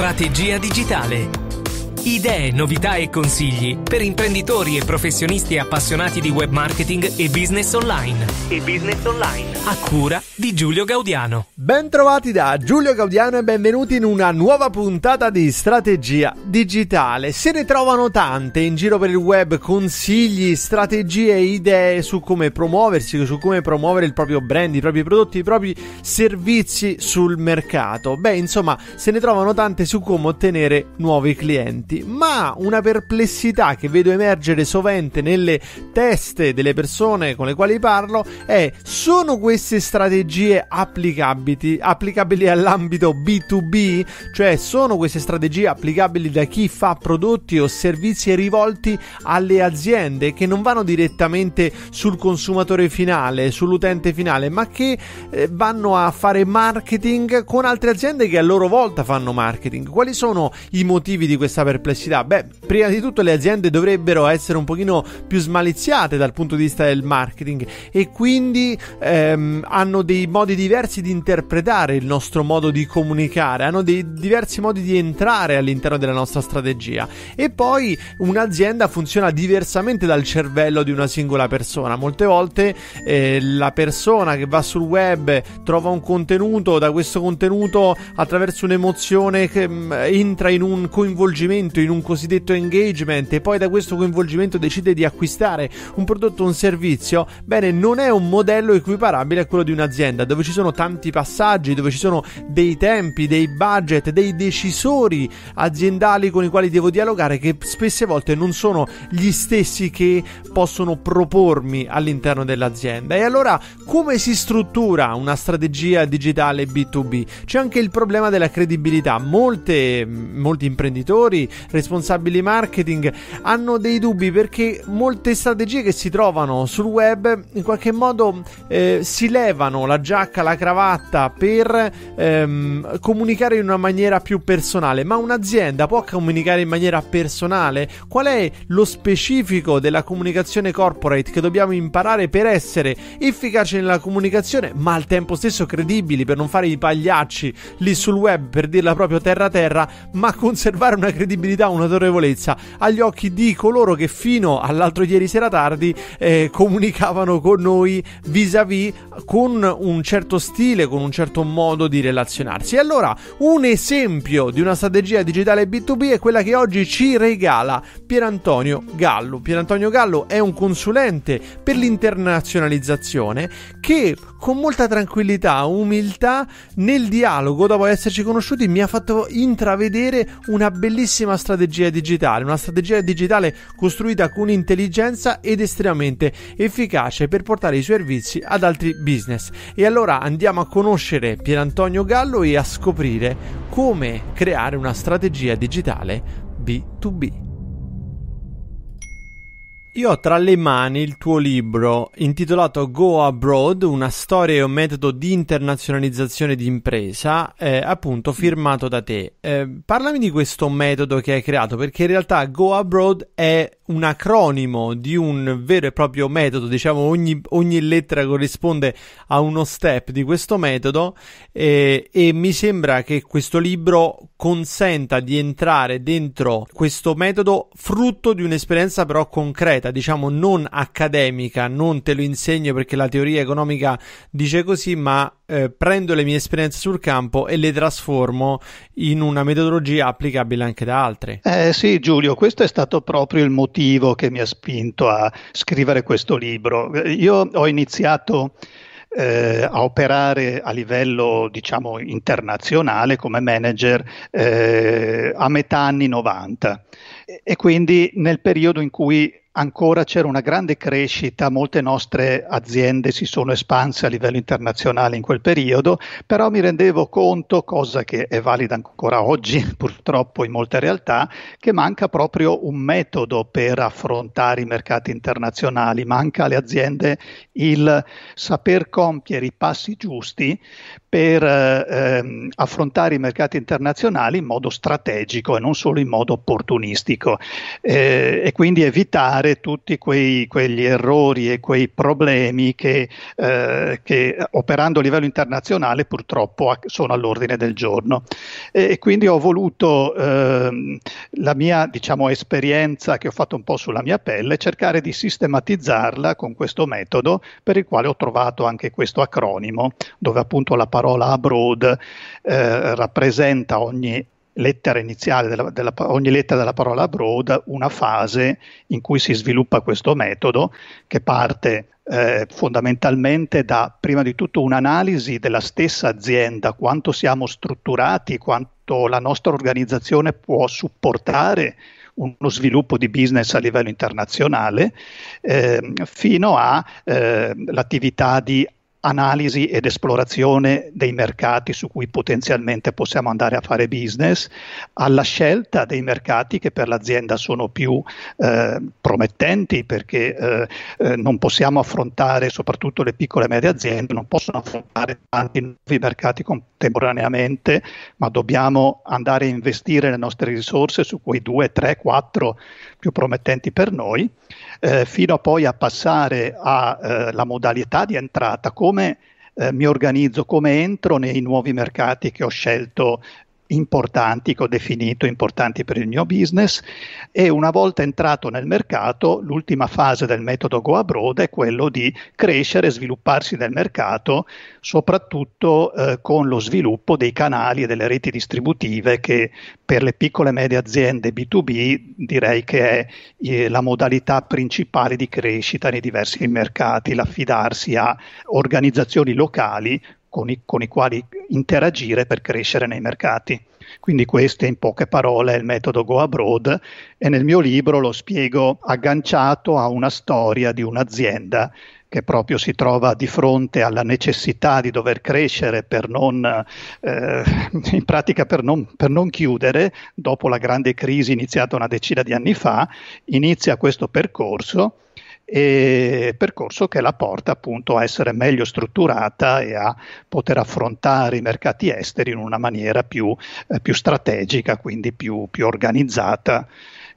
Strategia digitale Idee, novità e consigli per imprenditori e professionisti appassionati di web marketing e business online. E business online. A cura di Giulio Gaudiano. Bentrovati da Giulio Gaudiano e benvenuti in una nuova puntata di strategia digitale. Se ne trovano tante in giro per il web consigli, strategie e idee su come promuoversi, su come promuovere il proprio brand, i propri prodotti, i propri servizi sul mercato. Beh, insomma, se ne trovano tante su come ottenere nuovi clienti argomenti, ma una perplessità che vedo emergere sovente nelle teste delle persone con le quali parlo è sono queste strategie applicabili, applicabili all'ambito B2B? Cioè sono queste strategie applicabili da chi fa prodotti o servizi rivolti alle aziende che non vanno direttamente sul consumatore finale, sull'utente finale, ma che eh, vanno a fare marketing con altre aziende che a loro volta fanno marketing? Quali sono i motivi di questa perplessità? perplessità? Beh, prima di tutto le aziende dovrebbero essere un pochino più smaliziate dal punto di vista del marketing e quindi ehm, hanno dei modi diversi di interpretare il nostro modo di comunicare, hanno dei diversi modi di entrare all'interno della nostra strategia. E poi un'azienda funziona diversamente dal cervello di una singola persona. Molte volte eh, la persona che va sul web trova un contenuto, da questo contenuto attraverso un'emozione che mh, mm, entra in un coinvolgimento coinvolgimento in un cosiddetto engagement e poi da questo coinvolgimento decide di acquistare un prodotto o un servizio, bene, non è un modello equiparabile a quello di un'azienda dove ci sono tanti passaggi, dove ci sono dei tempi, dei budget, dei decisori aziendali con i quali devo dialogare che spesse volte non sono gli stessi che possono propormi all'interno dell'azienda. E allora come si struttura una strategia digitale B2B? C'è anche il problema della credibilità. Molte, molti imprenditori responsabili marketing, hanno dei dubbi perché molte strategie che si trovano sul web in qualche modo eh, si levano la giacca, la cravatta per ehm, comunicare in una maniera più personale. Ma un'azienda può comunicare in maniera personale? Qual è lo specifico della comunicazione corporate che dobbiamo imparare per essere efficaci nella comunicazione, ma al tempo stesso credibili per non fare i pagliacci lì sul web per dirla proprio terra terra, ma conservare una credibilità? credibilità, un'autorevolezza agli occhi di coloro che fino all'altro ieri sera tardi eh, comunicavano con noi vis-à-vis con un certo stile, con un certo modo di relazionarsi. E allora un esempio di una strategia digitale B2B è quella che oggi ci regala Pierantonio Gallo. Pierantonio Gallo è un consulente per l'internazionalizzazione che con molta tranquillità, umiltà nel dialogo, dopo esserci conosciuti, mi ha fatto intravedere una bellissima strategia digitale, una strategia digitale costruita con intelligenza ed estremamente efficace per portare i servizi ad altri business. E allora andiamo a conoscere Pierantonio Gallo e a scoprire come creare una strategia digitale B2B. Io ho tra le mani il tuo libro intitolato Go Abroad, una storia e un metodo di internazionalizzazione di impresa, eh, appunto firmato da te. Eh, parlami di questo metodo che hai creato, perché in realtà Go Abroad è un acronimo di un vero e proprio metodo, diciamo ogni, ogni lettera corrisponde a uno step di questo metodo eh, e mi sembra che questo libro consenta di entrare dentro questo metodo frutto di un'esperienza però concreta, diciamo non accademica, non te lo insegno perché la teoria economica dice così, ma eh, prendo le mie esperienze sul campo e le trasformo in una metodologia applicabile anche da altri. Eh sì, Giulio, questo è stato proprio il motivo che mi ha spinto a scrivere questo libro. Io ho iniziato eh, a operare a livello diciamo, internazionale come manager eh, a metà anni 90 e, e quindi nel periodo in cui ancora c'era una grande crescita, molte nostre aziende si sono espanse a livello internazionale in quel periodo, però mi rendevo conto, cosa che è valida ancora oggi purtroppo in molte realtà, che manca proprio un metodo per affrontare i mercati internazionali, manca alle aziende il saper compiere i passi giusti per ehm, affrontare i mercati internazionali in modo strategico e non solo in modo opportunistico eh, e quindi evitare evitare tutti quei, quegli errori e quei problemi che, eh, che, operando a livello internazionale purtroppo sono all'ordine del giorno. E, e quindi ho voluto ehm, la mia diciamo, esperienza che ho fatto un po' sulla mia pelle, cercare di sistematizzarla con questo metodo per il quale ho trovato anche questo acronimo dove appunto la parola abroad eh, rappresenta ogni lettera iniziale, della, della, ogni lettera della parola abroad, una fase in cui si sviluppa questo metodo che parte eh, fondamentalmente da prima di tutto un'analisi della stessa azienda, quanto siamo strutturati, quanto la nostra organizzazione può supportare uno sviluppo di business a livello internazionale, ehm, eh, fino all'attività eh, di analisi ed esplorazione dei mercati su cui potenzialmente possiamo andare a fare business, alla scelta dei mercati che per l'azienda sono più eh, promettenti perché eh, eh, non possiamo affrontare, soprattutto le piccole e medie aziende, non possono affrontare tanti nuovi mercati contemporaneamente, ma dobbiamo andare a investire le nostre risorse su quei due, tre, quattro più promettenti per noi, eh, fino a poi a passare alla eh, modalità di entrata, come eh, mi organizzo, come entro nei nuovi mercati che ho scelto importanti che ho definito importanti per il mio business e una volta entrato nel mercato l'ultima fase del metodo Go Abroad è quello di crescere, e svilupparsi nel mercato soprattutto eh, con lo sviluppo dei canali e delle reti distributive che per le piccole e medie aziende B2B direi che è eh, la modalità principale di crescita nei diversi mercati, l'affidarsi a organizzazioni locali con i, con i, quali interagire per crescere nei mercati. Quindi questo in poche parole è il metodo Go Abroad e nel mio libro lo spiego agganciato a una storia di un'azienda che proprio si trova di fronte alla necessità di dover crescere per non, eh, in pratica per non, per non chiudere, dopo la grande crisi iniziata una decina di anni fa, inizia questo percorso e percorso che la porta appunto a essere meglio strutturata e a poter affrontare i mercati esteri in una maniera più, eh, più strategica, quindi più, più organizzata,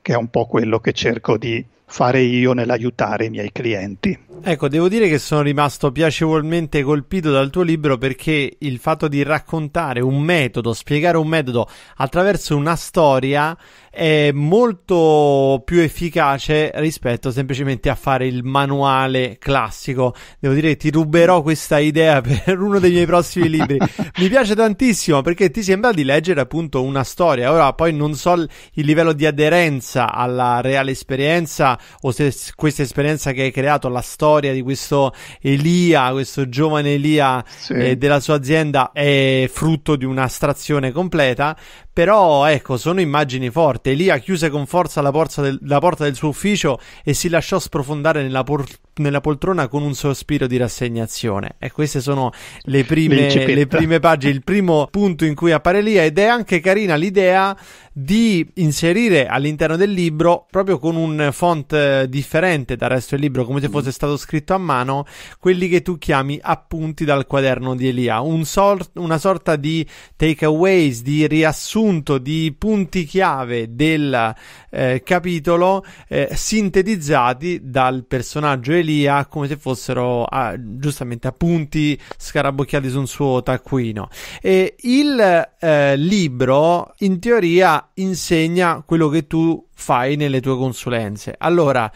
che è un po' quello che cerco di fare io nell'aiutare i miei clienti. Ecco, devo dire che sono rimasto piacevolmente colpito dal tuo libro perché il fatto di raccontare un metodo, spiegare un metodo attraverso una storia è molto più efficace rispetto semplicemente a fare il manuale classico. Devo dire che ti ruberò questa idea per uno dei miei prossimi libri. Mi piace tantissimo perché ti sembra di leggere appunto una storia. Ora poi non so il livello di aderenza alla reale esperienza o se questa esperienza che hai creato, la storia storia di questo Elia, questo giovane Elia sì. eh, della sua azienda è frutto di un'astrazione completa, però ecco, sono immagini forti. Elia chiuse con forza la, del, la porta del suo ufficio e si lasciò sprofondare nella, por- nella, poltrona con un sospiro di rassegnazione. E queste sono le prime, le prime pagine, il primo punto in cui appare Elia. Ed è anche carina l'idea di inserire all'interno del libro, proprio con un font eh, differente dal resto del libro, come se mm. fosse stato scritto a mano, quelli che tu chiami appunti dal quaderno di Elia. Un sort- una sorta di takeaways, di riassunto riassunto di punti chiave del eh, capitolo eh, sintetizzati dal personaggio Elia come se fossero ah, giustamente appunti scarabocchiati su un suo taccuino. E il eh, libro in teoria insegna quello che tu fai nelle tue consulenze. Allora,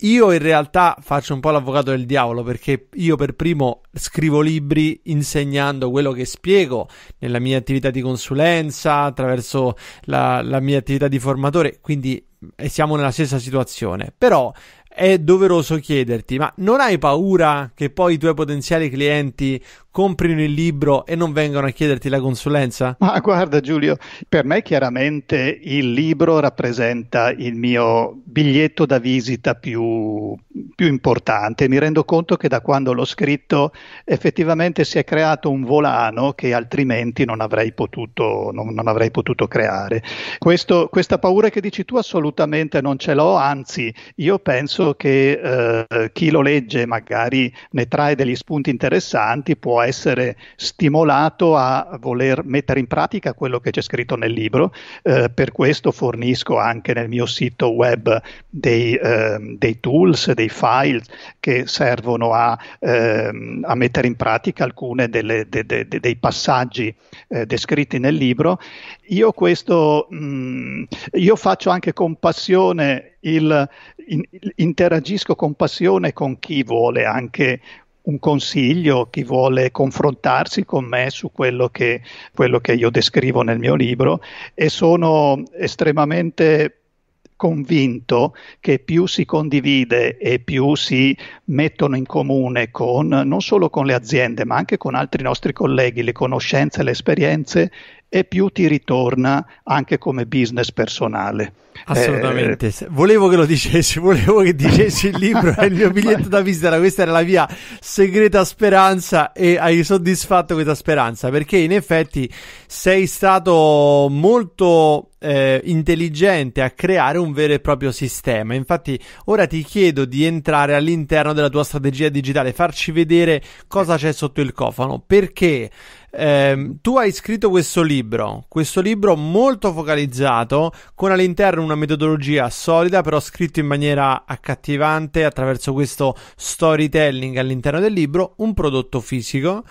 io in realtà faccio un po' l'avvocato del diavolo perché io per primo scrivo libri insegnando quello che spiego nella mia attività di consulenza, attraverso la, la mia attività di formatore, quindi eh, siamo nella stessa situazione. Però è doveroso chiederti, ma non hai paura che poi i tuoi potenziali clienti comprino il libro e non vengano a chiederti la consulenza? Ma guarda Giulio, per me chiaramente il libro rappresenta il mio biglietto da visita più, più importante. Mi rendo conto che da quando l'ho scritto effettivamente si è creato un volano che altrimenti non avrei potuto, non, non avrei potuto creare. Questo, questa paura che dici tu assolutamente non ce l'ho, anzi io penso che eh, chi lo legge magari ne trae degli spunti interessanti può essere stimolato a voler mettere in pratica quello che c'è scritto nel libro. Eh, per questo fornisco anche nel mio sito web dei, eh, dei tools, dei file che servono a, ehm, a mettere in pratica alcuni de, de, de, dei passaggi eh, descritti nel libro. Io, questo, mh, mm, io faccio anche compassione il, in, interagisco con passione con chi vuole anche un consiglio, a chi vuole confrontarsi con me su quello che, quello che io descrivo nel mio libro e sono estremamente convinto che più si condivide e più si mettono in comune con non solo con le aziende ma anche con altri nostri colleghi le conoscenze e le esperienze e più ti ritorna anche come business personale. Assolutamente, eh, volevo che lo dicessi, volevo che dicessi il libro è il mio biglietto da visita, questa era la mia segreta speranza e hai soddisfatto questa speranza perché in effetti sei stato molto eh, intelligente a creare un vero e proprio sistema. Infatti ora ti chiedo di entrare all'interno della tua strategia digitale, farci vedere cosa c'è sotto il cofano, perché eh, tu hai scritto questo libro, questo libro molto focalizzato, con all'interno una metodologia solida, però scritto in maniera accattivante attraverso questo storytelling all'interno del libro, un prodotto fisico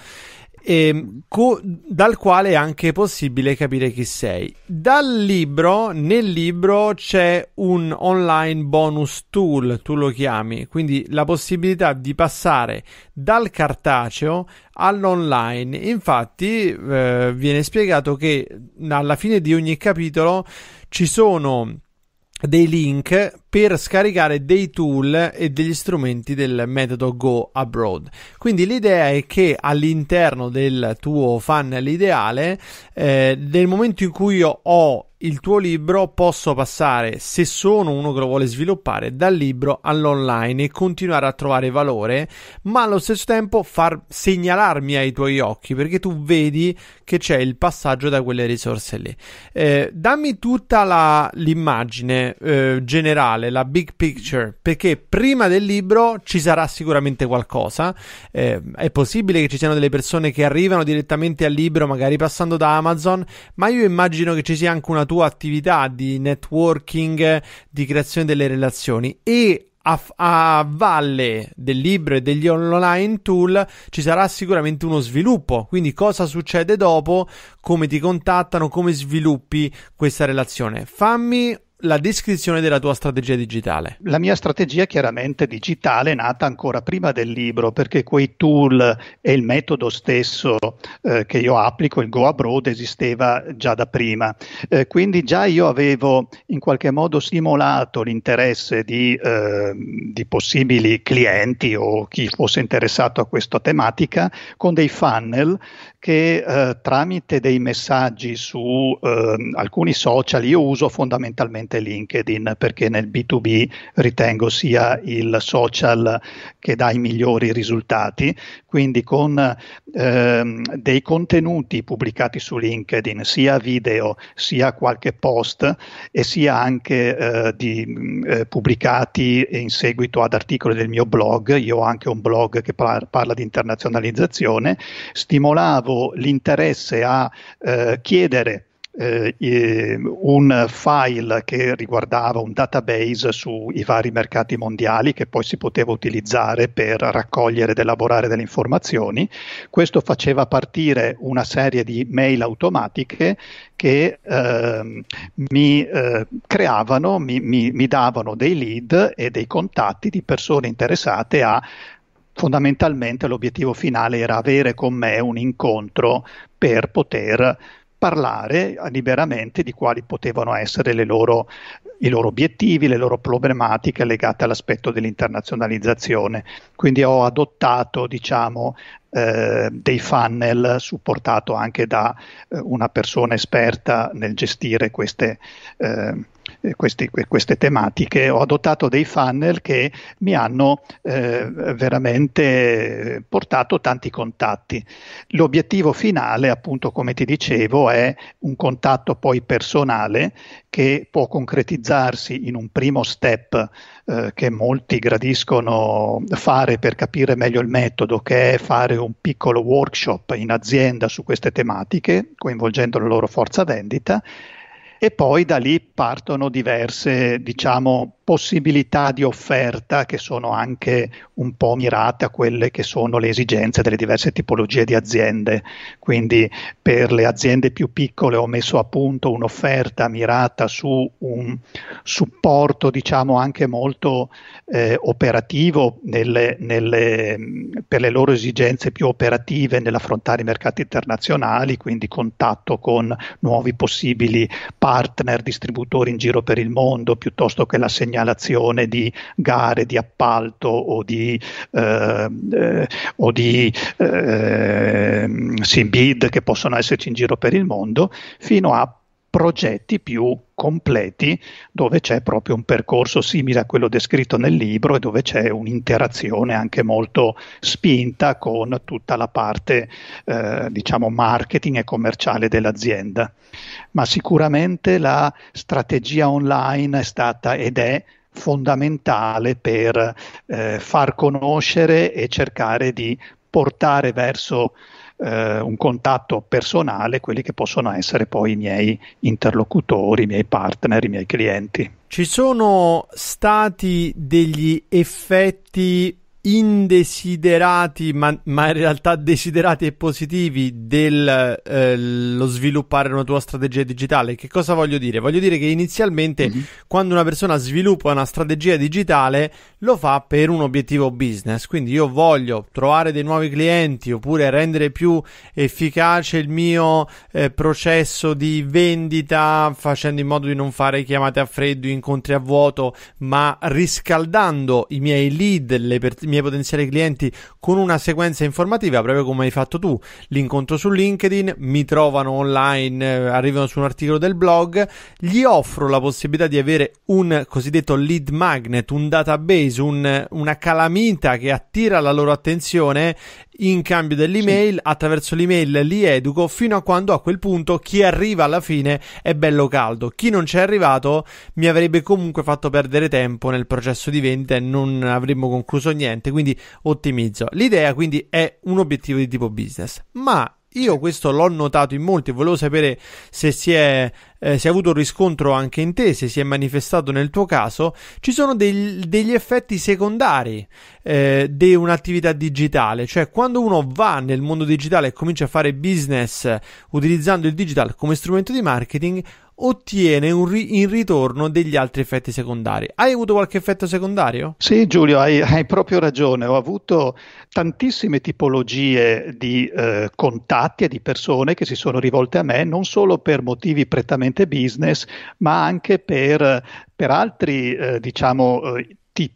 e ehm, co- dal quale è anche possibile capire chi sei. Dal libro, nel libro c'è un online bonus tool, tu lo chiami, quindi la possibilità di passare dal cartaceo all'online. Infatti eh, viene spiegato che alla fine di ogni capitolo ci sono dei link per scaricare dei tool e degli strumenti del metodo Go Abroad. Quindi l'idea è che all'interno del tuo funnel ideale, eh, nel momento in cui io ho il tuo libro posso passare, se sono uno che lo vuole sviluppare, dal libro all'online e continuare a trovare valore, ma allo stesso tempo far segnalarmi ai tuoi occhi perché tu vedi che c'è il passaggio da quelle risorse lì. Eh, dammi tutta la, l'immagine eh, generale, la big picture, perché prima del libro ci sarà sicuramente qualcosa. Eh, è possibile che ci siano delle persone che arrivano direttamente al libro, magari passando da Amazon, ma io immagino che ci sia anche una tua tua attività di networking, di creazione delle relazioni e a, a, valle del libro e degli online tool ci sarà sicuramente uno sviluppo. Quindi, cosa succede dopo, come ti contattano, come sviluppi questa relazione. Fammi la descrizione della tua strategia digitale. La mia strategia chiaramente digitale è nata ancora prima del libro perché quei tool e il metodo stesso eh, che io applico, il Go Abroad, esisteva già da prima. Eh, quindi già io avevo in qualche modo stimolato l'interesse di, eh, di possibili clienti o chi fosse interessato a questa tematica con dei funnel che eh, tramite dei messaggi su eh, alcuni social, io uso fondamentalmente LinkedIn perché nel B2B ritengo sia il social che dà i migliori risultati, quindi con ehm, dei contenuti pubblicati su LinkedIn, sia video, sia qualche post e sia anche eh, di, mm, eh, pubblicati in seguito ad articoli del mio blog, io ho anche un blog che par- parla di internazionalizzazione, stimolavo l'interesse a eh, chiedere eh, un file che riguardava un database sui vari mercati mondiali che poi si poteva utilizzare per raccogliere ed elaborare delle informazioni. Questo faceva partire una serie di mail automatiche che eh, mi eh, creavano, mi, mi, mi davano dei lead e dei contatti di persone interessate a fondamentalmente l'obiettivo finale era avere con me un incontro per poter parlare liberamente di quali potevano essere loro, i loro obiettivi, le loro problematiche legate all'aspetto dell'internazionalizzazione. Quindi ho adottato diciamo, eh, dei funnel supportato anche da eh, una persona esperta nel gestire queste, eh, eh, questi, queste tematiche, ho adottato dei funnel che mi hanno eh, veramente portato tanti contatti. L'obiettivo finale, appunto, come ti dicevo, è un contatto poi personale che può concretizzarsi in un primo step eh, che molti gradiscono fare per capire meglio il metodo, che è fare un piccolo workshop in azienda su queste tematiche, coinvolgendo la loro forza vendita e poi da lì partono diverse diciamo, possibilità di offerta che sono anche un po' mirate a quelle che sono le esigenze delle diverse tipologie di aziende. Quindi per le aziende più piccole ho messo a punto un'offerta mirata su un supporto diciamo anche molto eh, operativo nelle, nelle, per le loro esigenze più operative nell'affrontare i mercati internazionali, quindi contatto con nuovi possibili partner, distributori in giro per il mondo piuttosto che l'assegnazione segnalazione di gare di appalto o di, eh, eh, o di eh, SIBID che possono esserci in giro per il mondo, fino a progetti più completi dove c'è proprio un percorso simile a quello descritto nel libro e dove c'è un'interazione anche molto spinta con tutta la parte eh, diciamo marketing e commerciale dell'azienda. Ma sicuramente la strategia online è stata ed è fondamentale per eh, far conoscere e cercare di portare verso eh, un contatto personale quelli che possono essere poi i miei interlocutori, i miei partner, i miei clienti. Ci sono stati degli effetti indesiderati, ma, ma, in realtà desiderati e positivi dello eh, sviluppare una tua strategia digitale. Che cosa voglio dire? Voglio dire che inizialmente mm-hmm. quando una persona sviluppa una strategia digitale lo fa per un obiettivo business, quindi io voglio trovare dei nuovi clienti oppure rendere più efficace il mio eh, processo di vendita facendo in modo di non fare chiamate a freddo, incontri a vuoto, ma riscaldando i miei lead, le persone miei potenziali clienti con una sequenza informativa, proprio come hai fatto tu, l'incontro su LinkedIn, mi trovano online, eh, arrivano su un articolo del blog, gli offro la possibilità di avere un cosiddetto lead magnet, un database, un, una calamita che attira la loro attenzione in cambio dell'email, sì. attraverso l'email li educo fino a quando a quel punto chi arriva alla fine è bello caldo, chi non c'è arrivato mi avrebbe comunque fatto perdere tempo nel processo di vendita e non avremmo concluso niente, quindi ottimizzo l'idea quindi è un obiettivo di tipo business, ma io questo l'ho notato in molti, volevo sapere se si è, eh, se è avuto un riscontro anche in te, se si è manifestato nel tuo caso. Ci sono dei, degli effetti secondari eh, di un'attività digitale, cioè quando uno va nel mondo digitale e comincia a fare business utilizzando il digital come strumento di marketing, ottiene ri- in ritorno degli altri effetti secondari. Hai avuto qualche effetto secondario? Sì, Giulio, hai, hai proprio ragione. Ho avuto tantissime tipologie di eh, contatti e di persone che si sono rivolte a me non solo per motivi prettamente business, ma anche per, per altri, eh, diciamo, eh,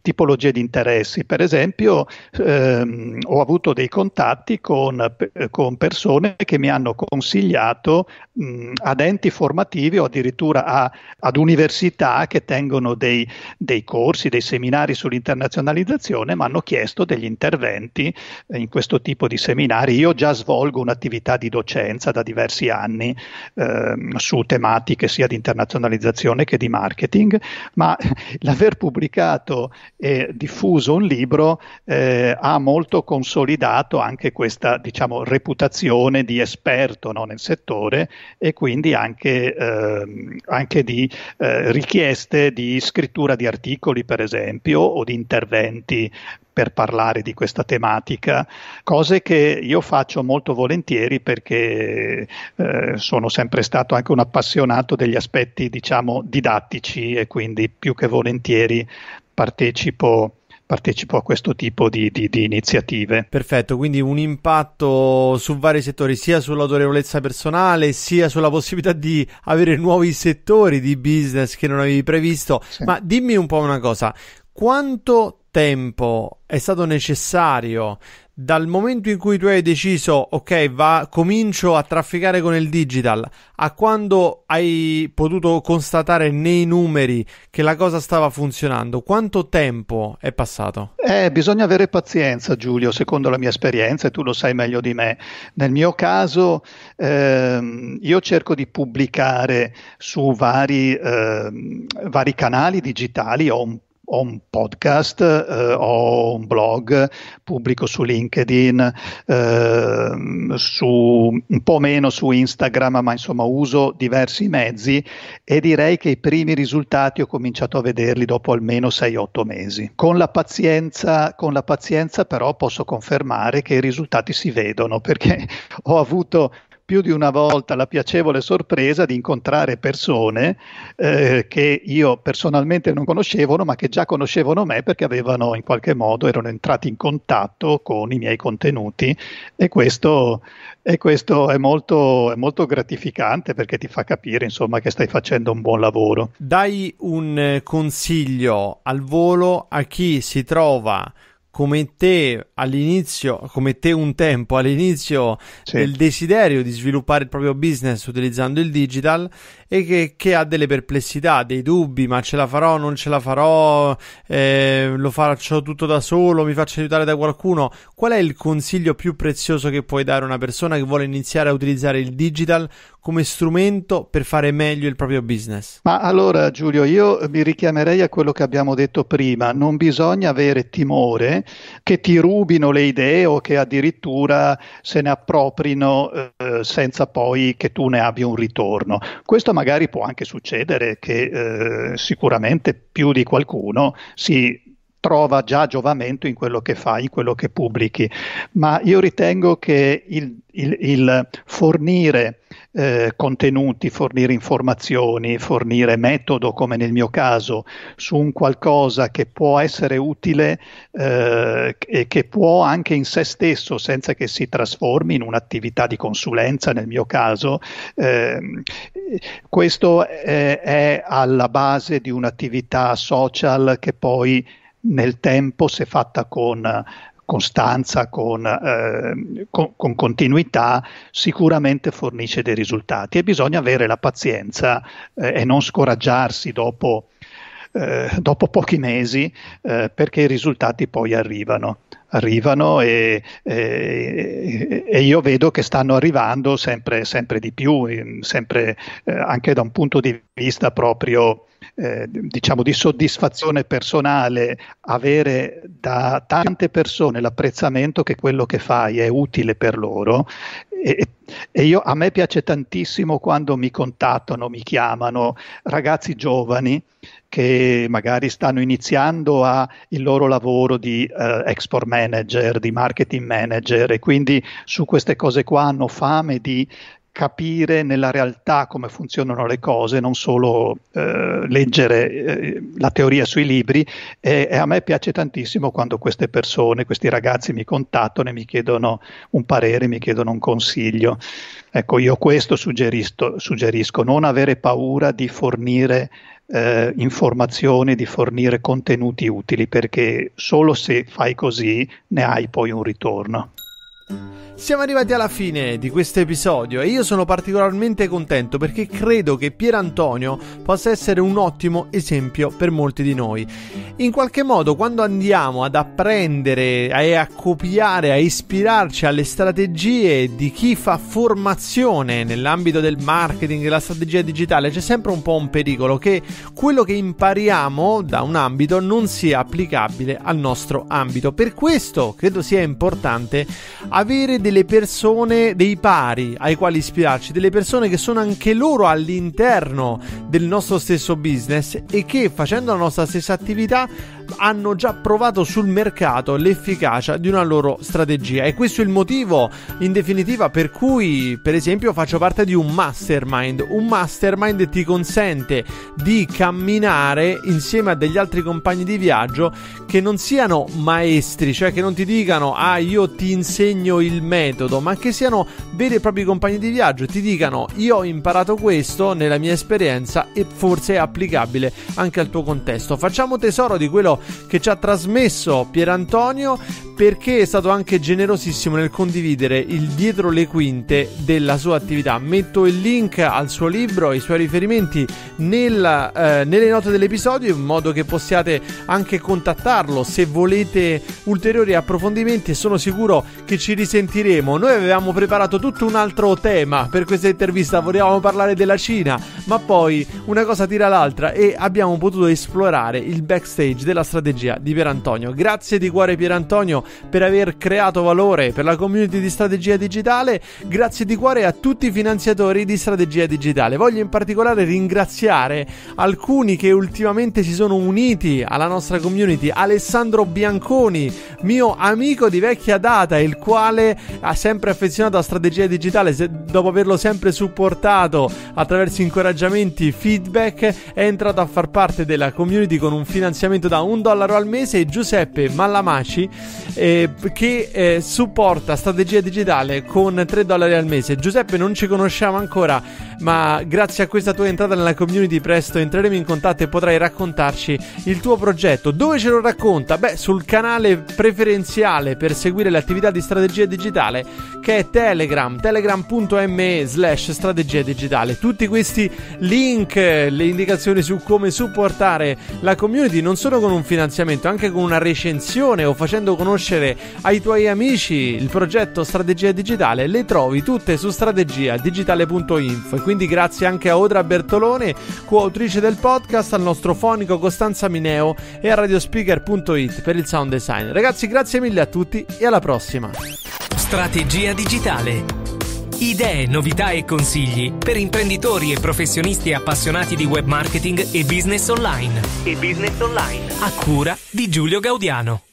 tipologie di interessi. Per esempio, ehm, ho avuto dei contatti con, eh, con, persone che mi hanno consigliato mh, mm, ad enti formativi o addirittura a, ad università che tengono dei, dei, corsi, dei seminari sull'internazionalizzazione, ma hanno chiesto degli interventi eh, in questo tipo di seminari. Io già svolgo un'attività di docenza da diversi anni ehm, su tematiche sia di internazionalizzazione che di marketing, ma l'aver pubblicato e diffuso un libro eh, ha molto consolidato anche questa diciamo, reputazione di esperto no, nel settore e quindi anche, eh, anche di eh, richieste di scrittura di articoli, per esempio, o di interventi per parlare di questa tematica, cose che io faccio molto volentieri perché eh, sono sempre stato anche un appassionato degli aspetti, diciamo, didattici e quindi più che volentieri partecipo partecipo a questo tipo di, di, di, iniziative. Perfetto, quindi un impatto su vari settori, sia sull'autorevolezza personale, sia sulla possibilità di avere nuovi settori di business che non avevi previsto. Sì. Ma dimmi un po' una cosa, quanto tempo è stato necessario dal momento in cui tu hai deciso ok va, comincio a trafficare con il digital a quando hai potuto constatare nei numeri che la cosa stava funzionando quanto tempo è passato? Eh, bisogna avere pazienza Giulio secondo la mia esperienza e tu lo sai meglio di me nel mio caso ehm, io cerco di pubblicare su vari, ehm, vari canali digitali ho un ho un podcast, eh, ho un blog, pubblico su LinkedIn, eh, su, un po' meno su Instagram, ma insomma uso diversi mezzi e direi che i primi risultati ho cominciato a vederli dopo almeno 6-8 mesi. Con la, pazienza, con la pazienza però posso confermare che i risultati si vedono perché ho avuto più di una volta la piacevole sorpresa di incontrare persone eh, che io personalmente non conoscevo, ma che già conoscevano me perché avevano in qualche modo, erano entrati in contatto con i miei contenuti e questo, e questo è, molto, è, molto, gratificante perché ti fa capire insomma, che stai facendo un buon lavoro. Dai un eh, consiglio al volo a chi si trova come te all'inizio, come te un tempo all'inizio sì. del desiderio di sviluppare il proprio business utilizzando il digital e che, che, ha delle perplessità, dei dubbi, ma ce la farò, non ce la farò, eh, lo faccio tutto da solo, mi faccio aiutare da qualcuno. Qual è il consiglio più prezioso che puoi dare a una persona che vuole iniziare a utilizzare il digital come strumento per fare meglio il proprio business? Ma allora Giulio, io mi richiamerei a quello che abbiamo detto prima, non bisogna avere timore che ti rubino le idee o che addirittura se ne approprino eh, senza poi che tu ne abbia un ritorno. Questo magari può anche succedere che eh, sicuramente più di qualcuno si trova già giovamento in quello che fai, in quello che pubblichi, ma io ritengo che il, il, il fornire eh, contenuti, fornire informazioni, fornire metodo, come nel mio caso, su un qualcosa che può essere utile eh, e che può anche in se stesso, senza che si trasformi in un'attività di consulenza, nel mio caso, eh, questo è, è alla base di un'attività social che poi nel tempo, se fatta con costanza, con, eh, con, con, continuità, sicuramente fornisce dei risultati e bisogna avere la pazienza eh, e non scoraggiarsi dopo, eh, dopo pochi mesi eh, perché i risultati poi arrivano arrivano e, e, e, io vedo che stanno arrivando sempre, sempre di più, sempre, eh, anche da un punto di vista proprio eh, diciamo di soddisfazione personale avere da tante persone l'apprezzamento che quello che fai è utile per loro. E, e io, a me piace tantissimo quando mi contattano, mi chiamano ragazzi giovani che magari stanno iniziando a, il loro lavoro di eh, export manager, di marketing manager e quindi su queste cose qua hanno fame di capire nella realtà come funzionano le cose, non solo eh, leggere eh, la teoria sui libri e, e, a me piace tantissimo quando queste persone, questi ragazzi mi contattano e mi chiedono un parere, mi chiedono un consiglio. Ecco, io questo suggerisco, non avere paura di fornire eh, informazioni, di fornire contenuti utili, perché solo se fai così ne hai poi un ritorno. Siamo arrivati alla fine di questo episodio e io sono particolarmente contento perché credo che Pier Antonio possa essere un ottimo esempio per molti di noi. In qualche modo, quando andiamo ad apprendere e a copiare, a ispirarci alle strategie di chi fa formazione nell'ambito del marketing e la strategia digitale, c'è sempre un po' un pericolo che quello che impariamo da un ambito non sia applicabile al nostro ambito. Per questo credo sia importante avere delle persone, dei pari ai quali ispirarci, delle persone che sono anche loro all'interno del nostro stesso business e che facendo la nostra stessa attività hanno già provato sul mercato l'efficacia di una loro strategia e questo è il motivo in definitiva per cui per esempio faccio parte di un mastermind. Un mastermind ti consente di camminare insieme a degli altri compagni di viaggio che non siano maestri, cioè che non ti dicano "Ah, io ti insegno il metodo", ma che siano veri e propri compagni di viaggio ti dicano "Io ho imparato questo nella mia esperienza e forse è applicabile anche al tuo contesto". Facciamo tesoro di quello che ci ha trasmesso Pierantonio perché è stato anche generosissimo nel condividere il dietro le quinte della sua attività. Metto il link al suo libro, i suoi riferimenti nel, eh, nelle note dell'episodio in modo che possiate anche contattarlo se volete ulteriori approfondimenti e sono sicuro che ci risentiremo. Noi avevamo preparato tutto un altro tema per questa intervista, volevamo parlare della Cina, ma poi una cosa tira l'altra e abbiamo potuto esplorare il backstage della strategia di Pierantonio. Grazie di cuore Pierantonio per aver creato valore per la community di strategia digitale, grazie di cuore a tutti i finanziatori di strategia digitale. Voglio in particolare ringraziare alcuni che ultimamente si sono uniti alla nostra community, Alessandro Bianconi, mio amico di vecchia data, il quale ha sempre affezionato a strategia digitale, se, dopo averlo sempre supportato attraverso incoraggiamenti, feedback, è entrato a far parte della community con un finanziamento da un un dollaro al mese Giuseppe Mallamaci eh, che eh, supporta strategia digitale con 3 dollari al mese. Giuseppe non ci conosciamo ancora ma grazie a questa tua entrata nella community presto entreremo in contatto e potrai raccontarci il tuo progetto. Dove ce lo racconta? Beh, sul canale preferenziale per seguire le attività di strategia digitale che è Telegram, telegram.me slash strategia digitale. Tutti questi link, le indicazioni su come supportare la community non solo con un finanziamento, anche con una recensione o facendo conoscere ai tuoi amici il progetto strategia digitale, le trovi tutte su strategiadigitale.info quindi grazie anche a Odra Bertolone, coautrice del podcast, al nostro fonico Costanza Mineo e a radiospeaker.it per il sound design. Ragazzi, grazie mille a tutti e alla prossima. Strategia digitale. Idee, novità e consigli per imprenditori e professionisti appassionati di web marketing e business online. E business online. A cura di Giulio Gaudiano.